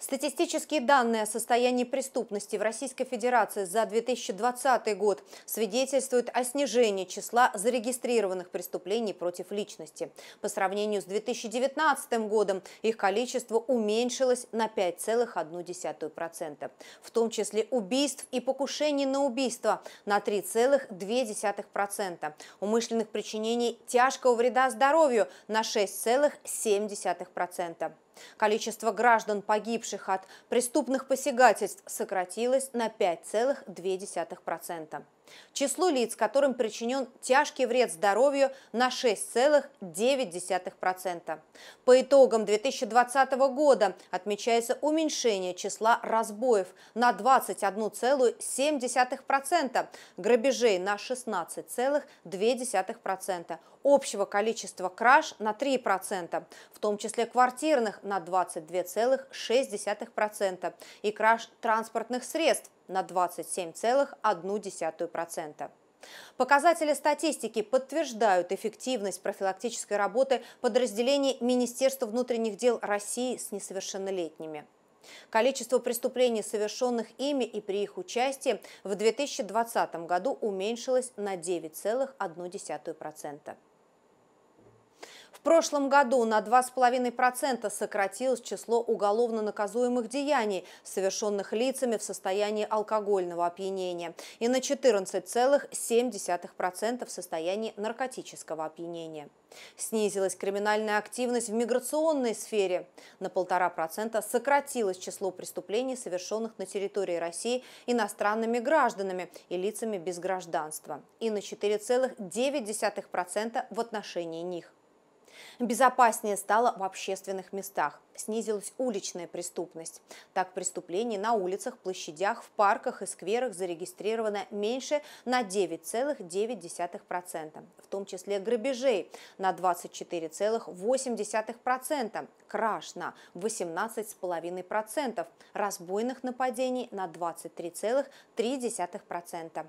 Статистические данные о состоянии преступности в Российской Федерации за 2020 год свидетельствуют о снижении числа зарегистрированных преступлений против личности. По сравнению с 2019 годом их количество уменьшилось на 5,1%, в том числе убийств и покушений на убийство на 3,2%, умышленных причинений тяжкого вреда здоровью на 6,7%. Количество граждан, погибших от преступных посягательств, сократилось на 5,2%. Число лиц, которым причинен тяжкий вред здоровью на 6,9%. По итогам 2020 года отмечается уменьшение числа разбоев на 21,7%, грабежей на 16,2%, общего количества краж на 3%, в том числе квартирных на 22,6% и краж транспортных средств на 27,1%. Показатели статистики подтверждают эффективность профилактической работы подразделений Министерства внутренних дел России с несовершеннолетними. Количество преступлений, совершенных ими и при их участии, в 2020 году уменьшилось на 9,1%. В прошлом году на 2,5% сократилось число уголовно наказуемых деяний, совершенных лицами в состоянии алкогольного опьянения, и на 14,7% в состоянии наркотического опьянения. Снизилась криминальная активность в миграционной сфере. На 1,5% сократилось число преступлений, совершенных на территории России иностранными гражданами и лицами без гражданства, и на 4,9% в отношении них. Безопаснее стало в общественных местах. Снизилась уличная преступность. Так, преступлений на улицах, площадях, в парках и скверах зарегистрировано меньше на 9,9%, в том числе грабежей на 24,8%, краж на 18,5%, разбойных нападений на 23,3%.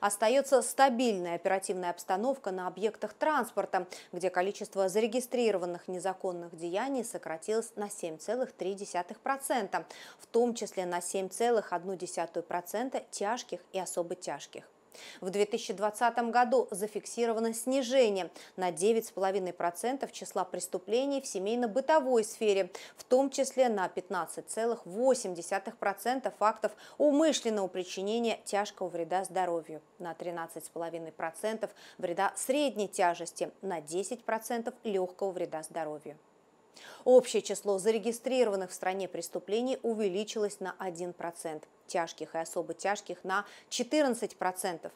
Остается стабильная оперативная обстановка на объектах транспорта, где количество зарегистрированных незаконных деяний сократилось на 7,3%, в том числе на 7,1% тяжких и особо тяжких. В 2020 году зафиксировано снижение на 9,5% числа преступлений в семейно-бытовой сфере, в том числе на 15,8% фактов умышленного причинения тяжкого вреда здоровью, на 13,5% вреда средней тяжести, на 10% легкого вреда здоровью. Общее число зарегистрированных в стране преступлений увеличилось на 1%, тяжких и особо тяжких на 14%.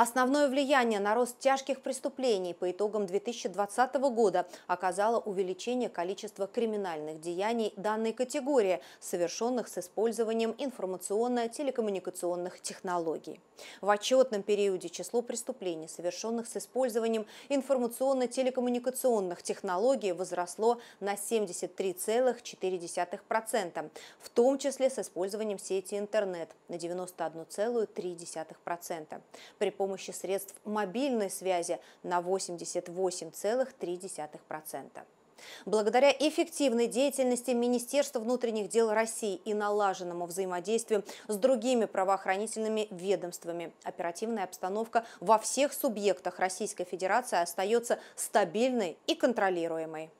Основное влияние на рост тяжких преступлений по итогам 2020 года оказало увеличение количества криминальных деяний данной категории, совершенных с использованием информационно-телекоммуникационных технологий. В отчетном периоде число преступлений, совершенных с использованием информационно-телекоммуникационных технологий, возросло на 73,4%, в том числе с использованием сети интернет на 91,3%. При помощи помощи средств мобильной связи на 88,3%. Благодаря эффективной деятельности Министерства внутренних дел России и налаженному взаимодействию с другими правоохранительными ведомствами, оперативная обстановка во всех субъектах Российской Федерации остается стабильной и контролируемой.